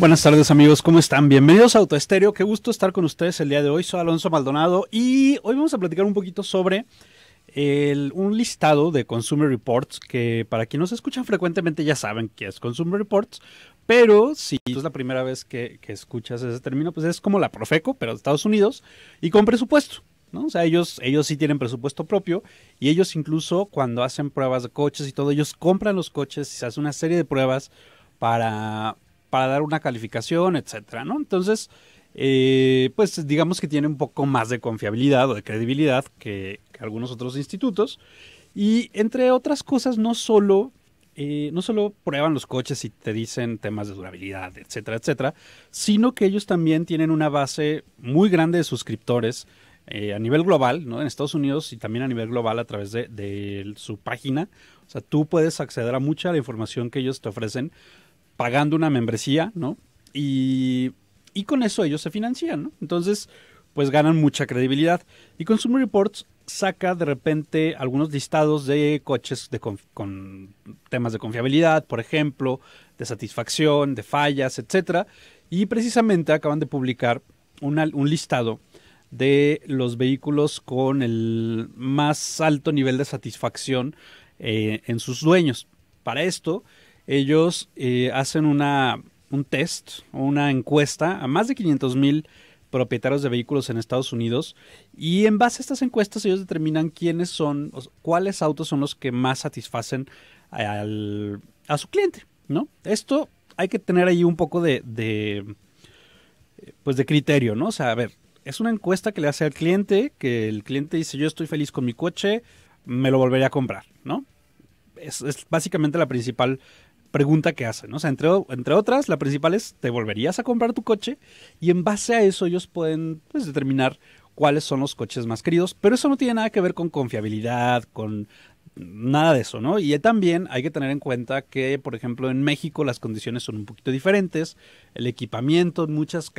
Buenas tardes amigos, ¿cómo están? Bienvenidos a Autoestéreo, qué gusto estar con ustedes el día de hoy, soy Alonso Maldonado y hoy vamos a platicar un poquito sobre un listado de Consumer Reports que para quienes nos escuchan frecuentemente ya saben qué es Consumer Reports, pero si es la primera vez que, escuchas ese término, pues es como la Profeco, pero de Estados Unidos y con presupuesto. ¿No? O sea, ellos, ellos sí tienen presupuesto propio y ellos incluso cuando hacen pruebas de coches y todo, ellos compran los coches y se hace una serie de pruebas para, para dar una calificación, etcétera, ¿no? Entonces, eh, pues digamos que tiene un poco más de confiabilidad o de credibilidad que, algunos otros institutos. Y entre otras cosas, no solo, eh, no prueban los coches y te dicen temas de durabilidad, etcétera, etcétera, sino que ellos también tienen una base muy grande de suscriptores eh, a nivel global, ¿no? En Estados Unidos y también a nivel global a través de, de su página. O sea, tú puedes acceder a mucha de la información que ellos te ofrecen pagando una membresía, ¿no? Y, y con eso ellos se financian, ¿no? Entonces, pues ganan mucha credibilidad. Y Consumer Reports saca de repente algunos listados de coches con temas de confiabilidad, por ejemplo, de satisfacción, de fallas, etcétera. Y precisamente acaban de publicar un listado de los vehículos con el más alto nivel de satisfacción eh, en sus dueños. Para esto, ellos eh, hacen una, un test o una encuesta a más de 500 mil propietarios de vehículos en Estados Unidos y en base a estas encuestas ellos determinan quiénes son, cuáles autos son los que más satisfacen a su cliente, ¿no? Esto hay que tener ahí un poco de, de, pues de criterio, ¿no? O sea, a ver, es una encuesta que le hace al cliente, que el cliente dice yo estoy feliz con mi coche, me lo volveré a comprar, ¿no? Es, es básicamente la principal pregunta que hacen. ¿no? O sea, entre, otras, la principal es, ¿te volverías a comprar tu coche? Y en base a eso ellos pueden pues, determinar cuáles son los coches más queridos, pero eso no tiene nada que ver con confiabilidad, con nada de eso, ¿no? Y también hay que tener en cuenta que, por ejemplo, en México las condiciones son un poquito diferentes, el equipamiento en, muchos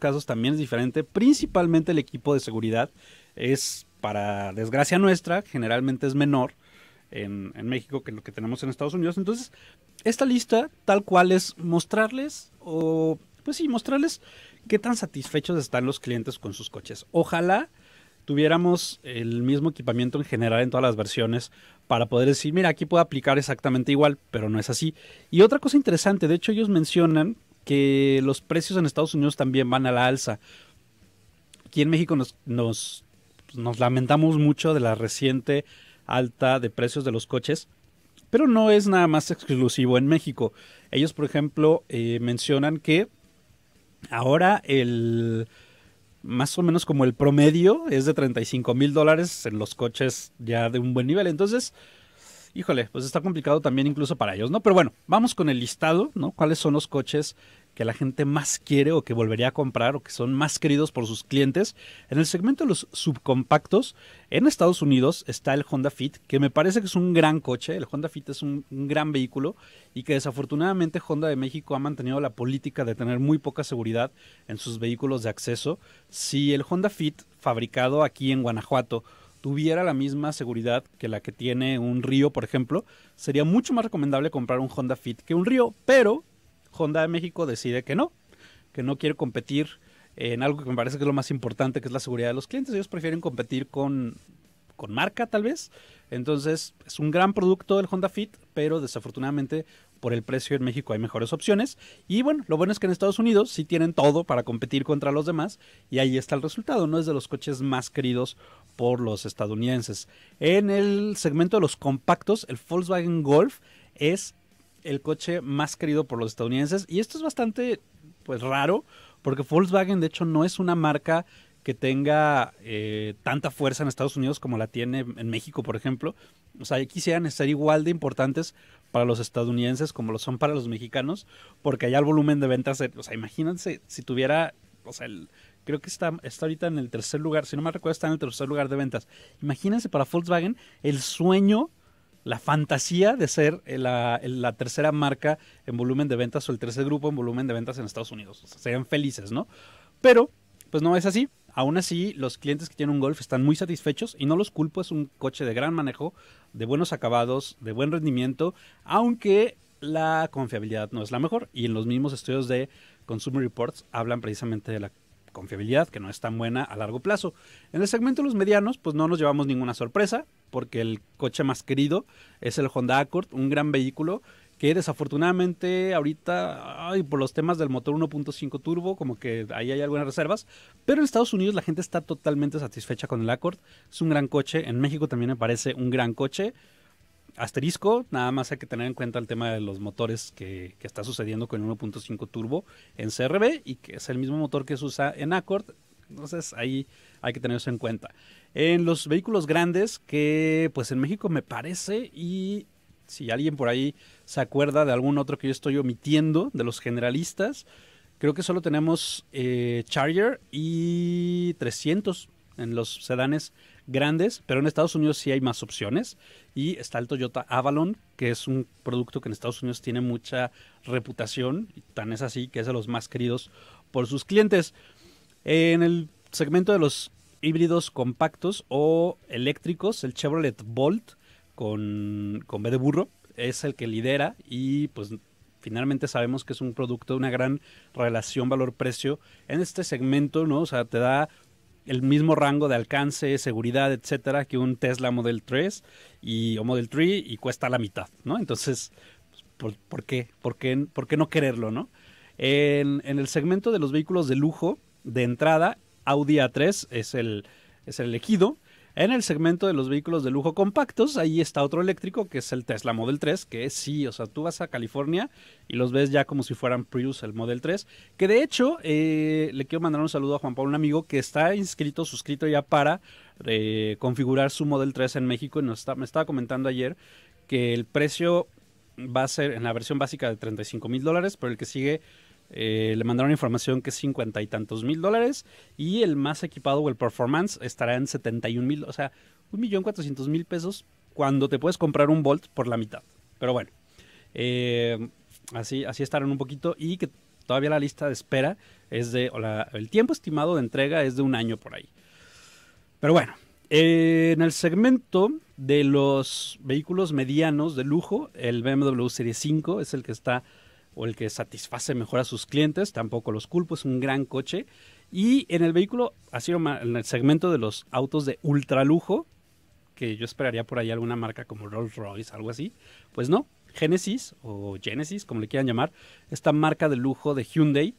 casos también es diferente, principalmente el equipo de seguridad es, para desgracia nuestra, generalmente es menor en, en México que lo que tenemos en Estados Unidos, entonces esta lista tal cual es mostrarles o pues sí, mostrarles qué tan satisfechos están los clientes con sus coches. Ojalá tuviéramos el mismo equipamiento en general en todas las versiones para poder decir, mira, aquí puedo aplicar exactamente igual, pero no es así. Y otra cosa interesante, de hecho ellos mencionan que los precios en Estados Unidos también van a la alza. Aquí en México nos, nos, pues, nos lamentamos mucho de la reciente alta de precios de los coches, pero no es nada más exclusivo en México. Ellos, por ejemplo, eh, mencionan que ahora el más o menos como el promedio es de 35 mil dólares en los coches ya de un buen nivel. Entonces, híjole, pues está complicado también incluso para ellos, ¿no? Pero bueno, vamos con el listado, ¿no? ¿Cuáles son los coches que la gente más quiere o que volvería a comprar o que son más queridos por sus clientes. En el segmento de los subcompactos, en Estados Unidos está el Honda Fit, que me parece que es un gran coche. El Honda Fit es un, gran vehículo y que desafortunadamente Honda de México ha mantenido la política de tener muy poca seguridad en sus vehículos de acceso. Si el Honda Fit fabricado aquí en Guanajuato tuviera la misma seguridad que la que tiene un Río, por ejemplo, sería mucho más recomendable comprar un Honda Fit que un Río, pero Honda de México decide que no, que no quiere competir en algo que me parece que es lo más importante, que es la seguridad de los clientes. Ellos prefieren competir con, con marca, tal vez. Entonces, es un gran producto el Honda Fit, pero desafortunadamente por el precio en México hay mejores opciones. Y bueno, lo bueno es que en Estados Unidos sí tienen todo para competir contra los demás y ahí está el resultado, ¿no? Es de los coches más queridos por los estadounidenses. En el segmento de los compactos, el Volkswagen Golf es el coche más querido por los estadounidenses y esto es bastante pues raro porque Volkswagen de hecho no es una marca que tenga eh, tanta fuerza en Estados Unidos como la tiene en México, por ejemplo. O sea, quisieran estar igual de importantes para los estadounidenses como lo son para los mexicanos, porque allá el volumen de ventas, o sea, imagínense si tuviera, o sea, creo que está, está ahorita en el tercer lugar, si no me recuerdo, está en el tercer lugar de ventas. Imagínense para Volkswagen el sueño, la fantasía de ser eh, la, tercera marca en volumen de ventas o el tercer grupo en volumen de ventas en Estados Unidos. O sea, serían felices, ¿no? Pero, pues no es así. Aún así, los clientes que tienen un Golf están muy satisfechos y no los culpo, es un coche de gran manejo, de buenos acabados, de buen rendimiento, aunque la confiabilidad no es la mejor y en los mismos estudios de Consumer Reports hablan precisamente de la confiabilidad que no es tan buena a largo plazo. En el segmento de los medianos, pues no nos llevamos ninguna sorpresa porque el coche más querido es el Honda Accord, un gran vehículo que desafortunadamente ahorita, ay, por los temas del motor 1.5 turbo, como que ahí hay algunas reservas, pero en Estados Unidos la gente está totalmente satisfecha con el Accord, es un gran coche, en México también me parece un gran coche, asterisco, nada más hay que tener en cuenta el tema de los motores que, que está sucediendo con el 1.5 turbo en CRB y que es el mismo motor que se usa en Accord, entonces ahí hay que tener eso en cuenta. En los vehículos grandes, que pues en México me parece y si alguien por ahí se acuerda de algún otro que yo estoy omitiendo, de los generalistas, creo que solo tenemos eh, Charger y 300 en los sedanes grandes, pero en Estados Unidos sí hay más opciones. Y está el Toyota Avalon, que es un producto que en Estados Unidos tiene mucha reputación, y tan es así que es de los más queridos por sus clientes. En el segmento de los híbridos compactos o eléctricos, el Chevrolet Bolt, con, B de burro, es el que lidera y pues finalmente sabemos que es un producto de una gran relación valor-precio en este segmento, ¿no? O sea, te da el mismo rango de alcance, seguridad, etcétera, que un Tesla Model 3 y, o Model 3 y cuesta la mitad, ¿no? Entonces, pues, ¿por, qué? ¿por qué? no quererlo, no? En, el segmento de los vehículos de lujo, de entrada, Audi A3 es el, es el elegido, en el segmento de los vehículos de lujo compactos, ahí está otro eléctrico que es el Tesla Model 3, que sí, o sea, tú vas a California y los ves ya como si fueran Prius, el Model 3, que de hecho eh, le quiero mandar un saludo a Juan Pablo, un amigo que está inscrito, suscrito ya para eh, configurar su Model 3 en México y nos me estaba comentando ayer que el precio va a ser en la versión básica de 35 mil dólares, pero el que sigue eh, le mandaron información que es cincuenta y tantos mil dólares y el más equipado o el performance estará en 71 mil, o sea, un millón cuatrocientos mil pesos cuando te puedes comprar un Volt por la mitad. Pero bueno, eh, así, así estarán un poquito y que todavía la lista de espera es de, el tiempo estimado de entrega es de un año por ahí. Pero bueno, en el segmento de los vehículos medianos de lujo, el BMW Serie 5 es el que está o el que satisface mejor a sus clientes, tampoco los culpo, es un gran coche. Y en el vehículo, así en el segmento de los autos de ultralujo, que yo esperaría por ahí alguna marca como Rolls Royce, algo así, pues no, Genesis o Genesis, como le quieran llamar, esta marca de lujo de Hyundai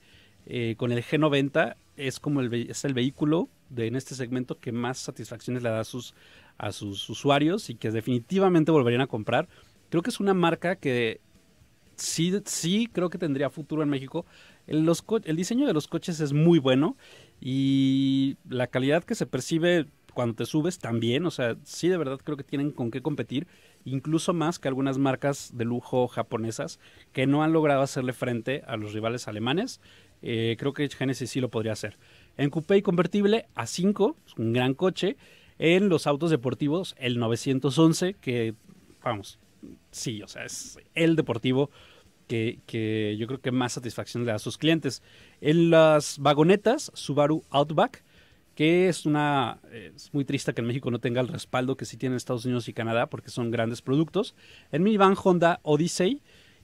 eh, con el G90 es como el, es el vehículo de, en este segmento que más satisfacciones le da a sus, a sus usuarios y que definitivamente volverían a comprar. Creo que es una marca que sí, creo que tendría futuro en México. El, diseño de los coches es muy bueno y la calidad que se percibe cuando te subes también, o sea, sí de verdad creo que tienen con qué competir, incluso más que algunas marcas de lujo japonesas que no han logrado hacerle frente a los rivales alemanes. Eh, creo que Genesis sí lo podría hacer. En coupé y convertible A5, un gran coche. En los autos deportivos, el 911, que vamos, sí, o sea, es el deportivo que, yo creo que más satisfacción le da a sus clientes. En las vagonetas, Subaru Outback, que es una es muy triste que en México no tenga el respaldo que sí tienen Estados Unidos y Canadá porque son grandes productos. En minivan Honda Odyssey,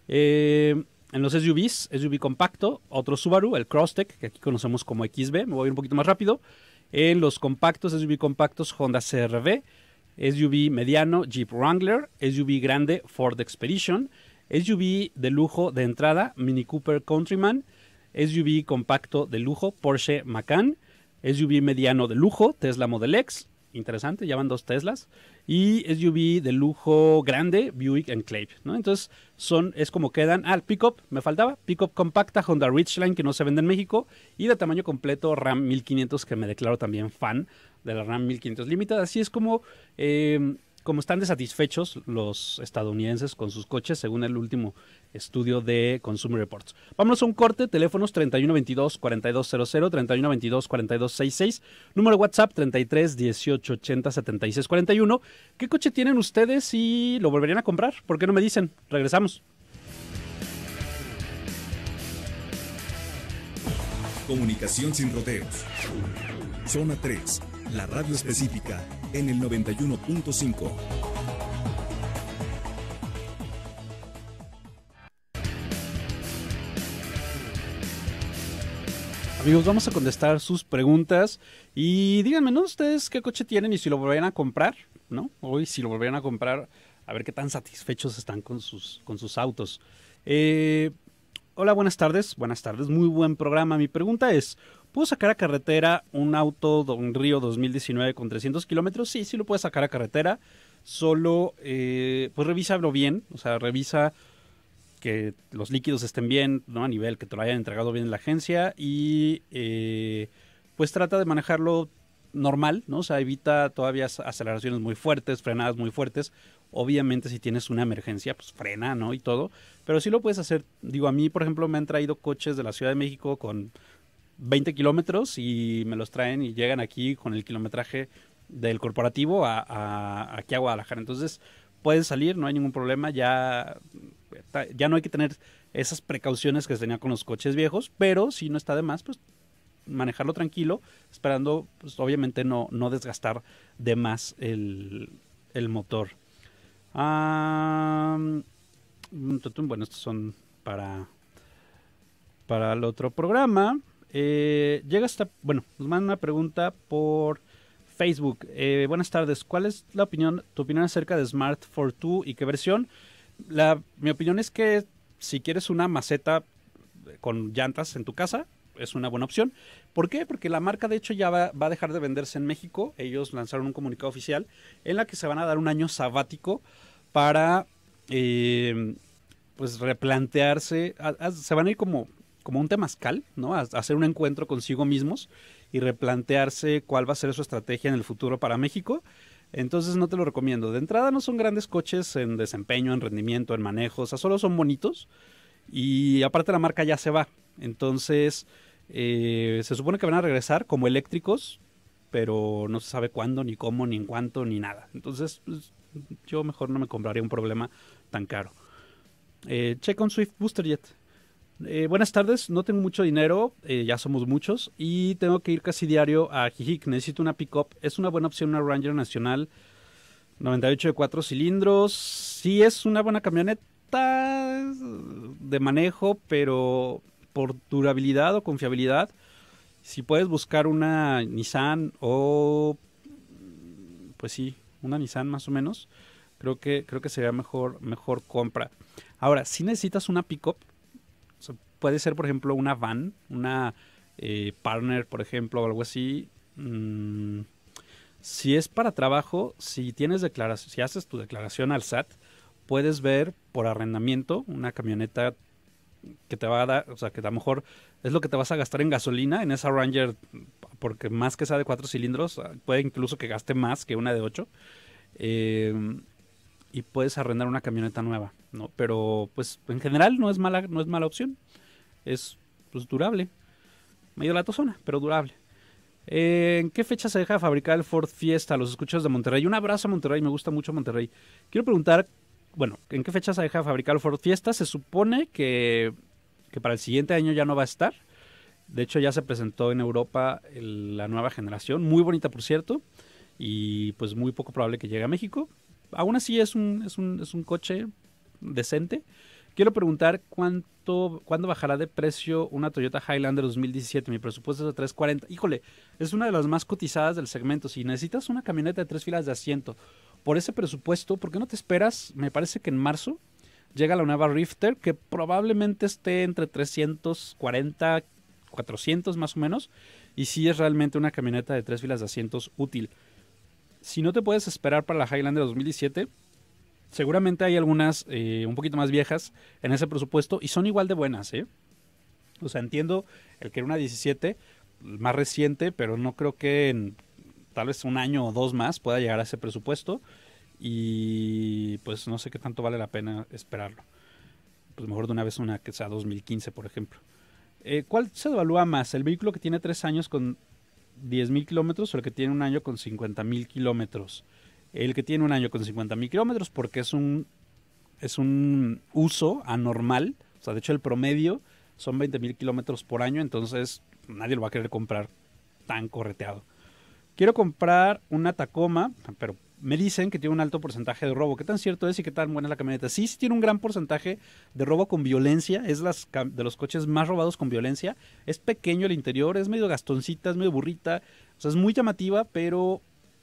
eh, en los SUVs, SUV compacto, otro Subaru, el Crosstek, que aquí conocemos como XB, me voy a ir un poquito más rápido. En los compactos, SUV compactos, Honda CRV, SUV mediano Jeep Wrangler, SUV grande Ford Expedition, SUV de lujo de entrada Mini Cooper Countryman, SUV compacto de lujo Porsche Macan, SUV mediano de lujo Tesla Model X, interesante, ya dos Teslas, y SUV de lujo grande Buick Enclave, ¿no? Entonces son, es como quedan, ah, pickup, me faltaba, pickup compacta Honda Ridgeline que no se vende en México y de tamaño completo Ram 1500 que me declaro también fan de la RAM 1500 Limited. Así es como, em, están desatisfechos los estadounidenses con sus coches, según el último estudio de Consumer Reports. Vámonos a un corte, teléfonos 3122-4200, 3122-4266, número WhatsApp 33 18 80 76 ¿Qué coche tienen ustedes y lo volverían a comprar? ¿Por qué no me dicen? Regresamos. Comunicación sin rodeos. Zona 3 la radio específica, en el 91.5. Amigos, vamos a contestar sus preguntas y díganme, ¿no? Ustedes qué coche tienen y si lo volverían a comprar, ¿no? Hoy si lo volverían a comprar, a ver qué tan satisfechos están con sus, con sus autos. Eh, hola, buenas tardes. Buenas tardes, muy buen programa. Mi pregunta es, ¿Puedo sacar a carretera un auto de un Río 2019 con 300 kilómetros? Sí, sí lo puedes sacar a carretera. Solo, eh, pues revísalo bien. O sea, revisa que los líquidos estén bien, ¿no? A nivel, que te lo hayan entregado bien en la agencia. Y eh, pues trata de manejarlo normal, ¿no? O sea, evita todavía aceleraciones muy fuertes, frenadas muy fuertes. Obviamente si tienes una emergencia, pues frena, ¿no? Y todo. Pero sí lo puedes hacer. Digo, a mí, por ejemplo, me han traído coches de la Ciudad de México con 20 kilómetros y me los traen y llegan aquí con el kilometraje del corporativo a, aquí a Guadalajara. Entonces, pueden salir, no hay ningún problema, ya, ya no hay que tener esas precauciones que se tenía con los coches viejos, pero si no está de más, pues manejarlo tranquilo, esperando, pues obviamente no, no desgastar de más el, motor. Mm, bueno, estos son para, para el otro programa. Eh, llega hasta, bueno, nos mandan una pregunta por Facebook. Eh, buenas tardes, ¿cuál es la opinión, tu opinión acerca de Smart for Two y qué versión? La, mi opinión es que si quieres una maceta con llantas en tu casa, es una buena opción. ¿Por qué? Porque la marca de hecho ya va, a dejar de venderse en México. Ellos lanzaron un comunicado oficial en la que se van a dar un año sabático para eh, pues replantearse. se van a ir como como un temazcal, ¿no? hacer un encuentro consigo mismos y replantearse cuál va a ser su estrategia en el futuro para México. Entonces no te lo recomiendo. De entrada no son grandes coches en desempeño, en rendimiento, en manejo, o sea, solo son bonitos. Y aparte la marca ya se va. Entonces eh, se supone que van a regresar como eléctricos, pero no se sabe cuándo, ni cómo, ni en cuánto, ni nada. Entonces pues, yo mejor no me compraría un problema tan caro. Eh, check on Swift Booster Jet eh, buenas tardes, no tengo mucho dinero, eh, ya somos muchos, y tengo que ir casi diario a Jijic, necesito una pick-up, es una buena opción una Ranger Nacional 98 de 4 cilindros, sí es una buena camioneta de manejo, pero por durabilidad o confiabilidad, si puedes buscar una Nissan o pues sí, una Nissan más o menos, creo que creo que sería mejor mejor compra. Ahora, si necesitas una pick-up puede ser, por ejemplo, una van, una eh, partner, por ejemplo, o algo así. Mm, si es para trabajo, si tienes declaración, si haces tu declaración al SAT, puedes ver por arrendamiento una camioneta que te va a dar, o sea, que a lo mejor es lo que te vas a gastar en gasolina en esa Ranger, porque más que sea de cuatro cilindros, ah, puede incluso que gaste más que una de ocho. Eh, y puedes arrendar una camioneta nueva, ¿no? Pero pues en general no es mala, no es mala opción es pues, durable. Medio latosona, pero durable. Eh, ¿En qué fecha se deja fabricar el Ford Fiesta? Los escuchas de Monterrey. Un abrazo a Monterrey, me gusta mucho Monterrey. Quiero preguntar, bueno, ¿en qué fecha se deja de fabricar el Ford Fiesta? Se supone que, para el siguiente año ya no va a estar. De hecho, ya se presentó en Europa la nueva generación, muy bonita por cierto, y pues muy poco probable que llegue a México. Aún así es es un, es un coche decente. Quiero preguntar cuánto, cuándo bajará de precio una Toyota Highlander 2017. Mi presupuesto es de 340. Híjole, es una de las más cotizadas del segmento. Si necesitas una camioneta de tres filas de asiento por ese presupuesto, ¿por qué no te esperas? Me parece que en marzo llega la nueva Rifter que probablemente esté entre 340, 400 más o menos. Y sí es realmente una camioneta de tres filas de asientos útil. Si no te puedes esperar para la Highlander 2017, Seguramente hay algunas eh, un poquito más viejas en ese presupuesto y son igual de buenas, ¿eh? O sea, entiendo el que era una 17, más reciente, pero no creo que en tal vez un año o dos más pueda llegar a ese presupuesto y pues no sé qué tanto vale la pena esperarlo. Pues mejor de una vez una que sea 2015, por ejemplo. Eh, ¿Cuál se evalúa más? ¿El vehículo que tiene tres años con 10.000 kilómetros o el que tiene un año con 50.000 kilómetros? el que tiene un año con 50 mil kilómetros, porque es un, es un uso anormal. O sea, de hecho, el promedio son 20 mil kilómetros por año, entonces nadie lo va a querer comprar tan correteado. Quiero comprar una Tacoma, pero me dicen que tiene un alto porcentaje de robo. ¿Qué tan cierto es y qué tan buena es la camioneta? Sí, sí tiene un gran porcentaje de robo con violencia. Es las, de los coches más robados con violencia. Es pequeño el interior, es medio gastoncita, es medio burrita. O sea, es muy llamativa, pero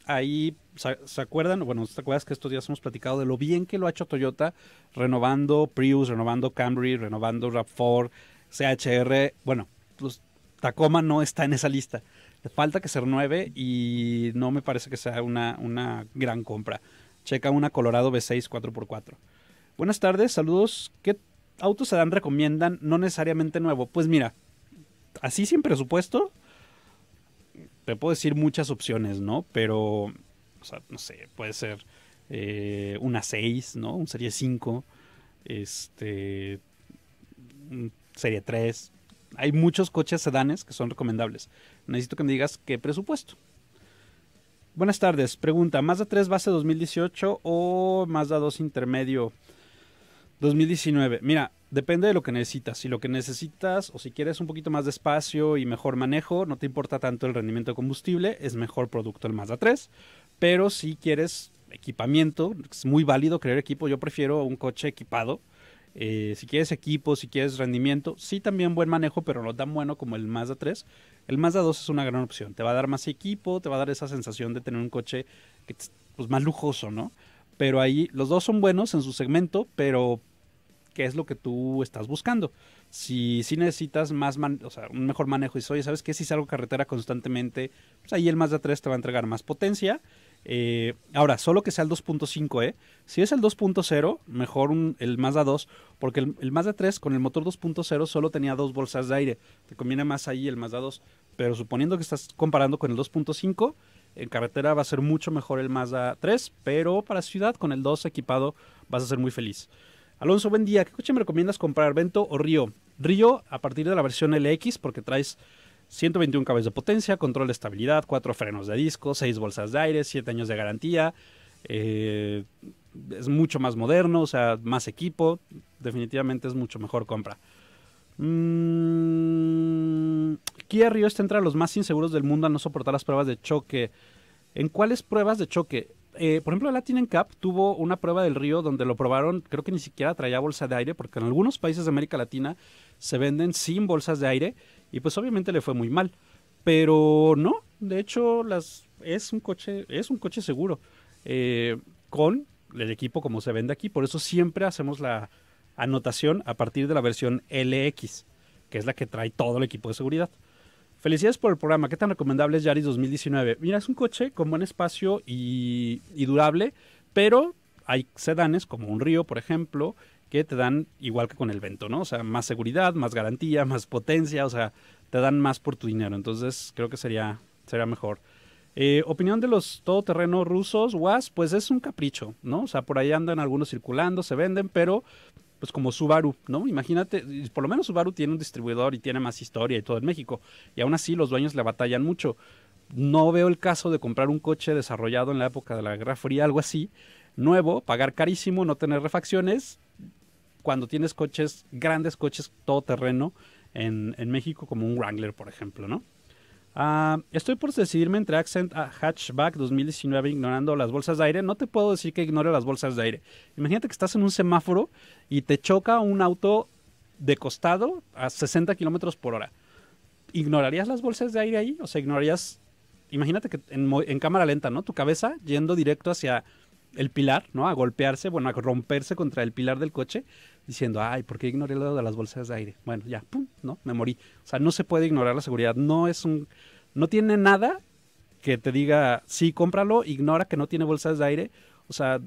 ahí, ¿se, acuerdan? Bueno, ¿te acuerdas que estos días hemos platicado de lo bien que lo ha hecho Toyota renovando Prius, renovando Camry, renovando RAV4, CHR? Bueno, pues, Tacoma no está en esa lista. Le falta que se renueve y no me parece que sea una, una gran compra. Checa una Colorado V6 4x4. Buenas tardes, saludos. ¿Qué autos se dan recomiendan? No necesariamente nuevo. Pues mira, así sin presupuesto, te puedo decir muchas opciones, ¿no? Pero, o sea, no sé, puede ser eh, una 6, ¿no? Un serie 5, este, un serie 3. Hay muchos coches sedanes que son recomendables. Necesito que me digas qué presupuesto. Buenas tardes. Pregunta, ¿Mazda 3 base 2018 o Mazda 2 intermedio 2019? Mira, depende de lo que necesitas. Si lo que necesitas o si quieres un poquito más de espacio y mejor manejo, no te importa tanto el rendimiento de combustible, es mejor producto el Mazda 3. Pero si quieres equipamiento, es muy válido crear equipo, yo prefiero un coche equipado. Eh, si quieres equipo, si quieres rendimiento, sí también buen manejo, pero no tan bueno como el Mazda 3. El Mazda 2 es una gran opción, te va a dar más equipo, te va a dar esa sensación de tener un coche pues, más lujoso, ¿no? Pero ahí los dos son buenos en su segmento, pero qué es lo que tú estás buscando. Si, si necesitas más un mejor manejo y soy ¿sabes qué? Si salgo carretera constantemente, pues ahí el Mazda 3 te va a entregar más potencia. Eh, ahora, solo que sea el 2.5, ¿eh? Si es el 2.0, mejor el Mazda 2, porque el, el Mazda 3 con el motor 2.0 solo tenía dos bolsas de aire. Te conviene más ahí el Mazda 2. Pero suponiendo que estás comparando con el 2.5, en carretera va a ser mucho mejor el Mazda 3, pero para ciudad con el 2 equipado vas a ser muy feliz. Alonso, buen día. ¿Qué coche me recomiendas comprar, Vento o Río? Río a partir de la versión LX porque traes 121 caballos de potencia, control de estabilidad, cuatro frenos de disco, seis bolsas de aire, 7 años de garantía. Eh, es mucho más moderno, o sea, más equipo. Definitivamente es mucho mejor compra. ¿Qué mm, Kia Río está entre los más inseguros del mundo a no soportar las pruebas de choque. ¿En cuáles pruebas de choque? Eh, por ejemplo, la Latin Cup tuvo una prueba del río donde lo probaron, creo que ni siquiera traía bolsa de aire, porque en algunos países de América Latina se venden sin bolsas de aire, y pues obviamente le fue muy mal. Pero no, de hecho, las, es un coche, es un coche seguro. Eh, con el equipo como se vende aquí. Por eso siempre hacemos la anotación a partir de la versión LX, que es la que trae todo el equipo de seguridad. Felicidades por el programa. ¿Qué tan recomendable es Yaris 2019? Mira, es un coche con buen espacio y, durable, pero hay sedanes como un río, por ejemplo, que te dan igual que con el vento, ¿no? O sea, más seguridad, más garantía, más potencia, o sea, te dan más por tu dinero. Entonces, creo que sería, mejor. Eh, opinión de los todoterrenos rusos, WAS, pues es un capricho, ¿no? O sea, por ahí andan algunos circulando, se venden, pero pues como Subaru, ¿no? Imagínate, por lo menos Subaru tiene un distribuidor y tiene más historia y todo en México, y aún así los dueños le batallan mucho. No veo el caso de comprar un coche desarrollado en la época de la Guerra Fría, algo así, nuevo, pagar carísimo, no tener refacciones, cuando tienes coches, grandes coches todoterreno en, en México, como un Wrangler, por ejemplo, ¿no? Ah, estoy por decidirme entre Accent a Hatchback 2019 ignorando las bolsas de aire. No te puedo decir que ignore las bolsas de aire. Imagínate que estás en un semáforo y te choca un auto de costado a 60 kilómetros por hora. ¿Ignorarías las bolsas de aire ahí? O sea, ignorarías. Imagínate que en, en cámara lenta, ¿no? Tu cabeza yendo directo hacia el pilar, ¿no? A golpearse, bueno, a romperse contra el pilar del coche, diciendo, ay, ¿por qué ignoré lo de las bolsas de aire? Bueno, ya, pum, ¿no? Me morí. O sea, no se puede ignorar la seguridad. No es un. No tiene nada que te diga, sí, cómpralo, ignora que no tiene bolsas de aire. O sea,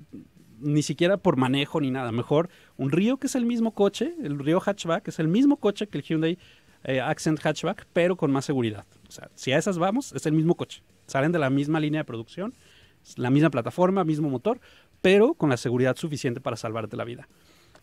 ni siquiera por manejo ni nada. Mejor un río que es el mismo coche, el río hatchback, es el mismo coche que el Hyundai eh, Accent hatchback, pero con más seguridad. O sea, si a esas vamos, es el mismo coche. Salen de la misma línea de producción la misma plataforma, mismo motor, pero con la seguridad suficiente para salvarte la vida.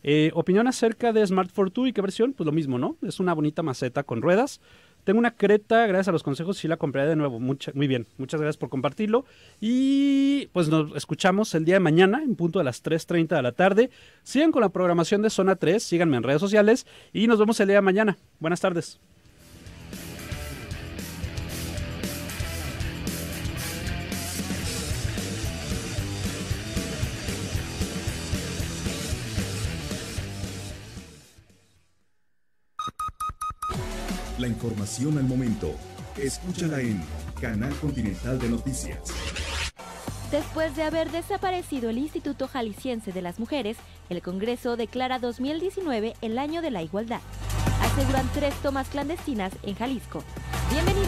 Eh, opinión acerca de Smart Fortwo y qué versión, pues lo mismo, ¿no? Es una bonita maceta con ruedas. Tengo una creta, gracias a los consejos, sí la compré de nuevo. muy bien, muchas gracias por compartirlo. Y pues nos escuchamos el día de mañana en punto de las 3.30 de la tarde. Sigan con la programación de Zona 3, síganme en redes sociales y nos vemos el día de mañana. Buenas tardes. información al momento. Escúchala en Canal Continental de Noticias. Después de haber desaparecido el Instituto Jalisciense de las Mujeres, el Congreso declara 2019 el año de la igualdad. Aseguran tres tomas clandestinas en Jalisco. ¡Bienvenidos!